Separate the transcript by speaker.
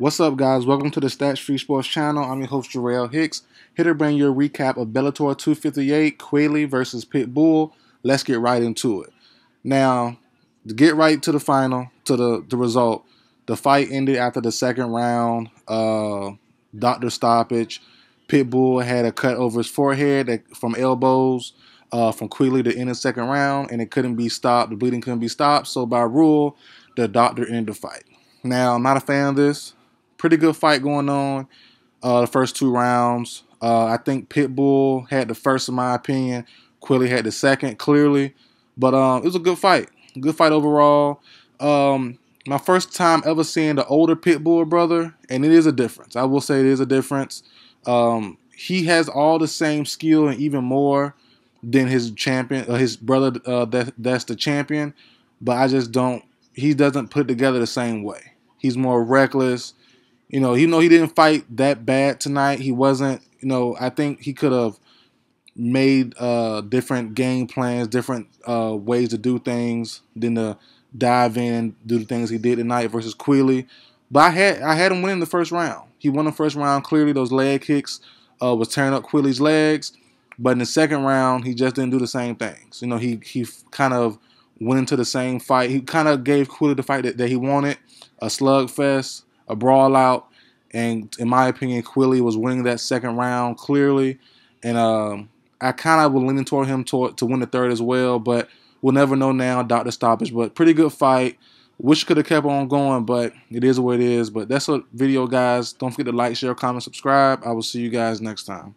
Speaker 1: What's up, guys? Welcome to the Stats Free Sports channel. I'm your host, Jarrell Hicks. Here to bring you a recap of Bellator 258, Quayle versus Pitbull. Let's get right into it. Now, to get right to the final, to the, the result, the fight ended after the second round. Uh, doctor stoppage. Pitbull had a cut over his forehead from elbows uh, from Quayle to end the second round, and it couldn't be stopped. The bleeding couldn't be stopped. So by rule, the doctor ended the fight. Now, I'm not a fan of this pretty good fight going on uh, the first two rounds. Uh, I think Pitbull had the first, in my opinion. Quilly had the second, clearly. But um, it was a good fight. Good fight overall. Um, my first time ever seeing the older Pitbull brother, and it is a difference. I will say it is a difference. Um, he has all the same skill and even more than his champion, uh, his brother uh, that that's the champion. But I just don't. He doesn't put together the same way. He's more reckless. You know, even though he didn't fight that bad tonight, he wasn't. You know, I think he could have made uh, different game plans, different uh, ways to do things than to dive in and do the things he did tonight versus Quilly. But I had I had him win the first round. He won the first round clearly. Those leg kicks uh, was tearing up Quilly's legs. But in the second round, he just didn't do the same things. You know, he he kind of went into the same fight. He kind of gave Quilly the fight that, that he wanted, a slugfest a brawl out. And in my opinion, Quilly was winning that second round clearly. And um, I kind of was leaning toward him to, to win the third as well, but we'll never know now. Doctor stoppage, but pretty good fight. Wish could have kept on going, but it is what it is. But that's a video, guys. Don't forget to like, share, comment, subscribe. I will see you guys next time.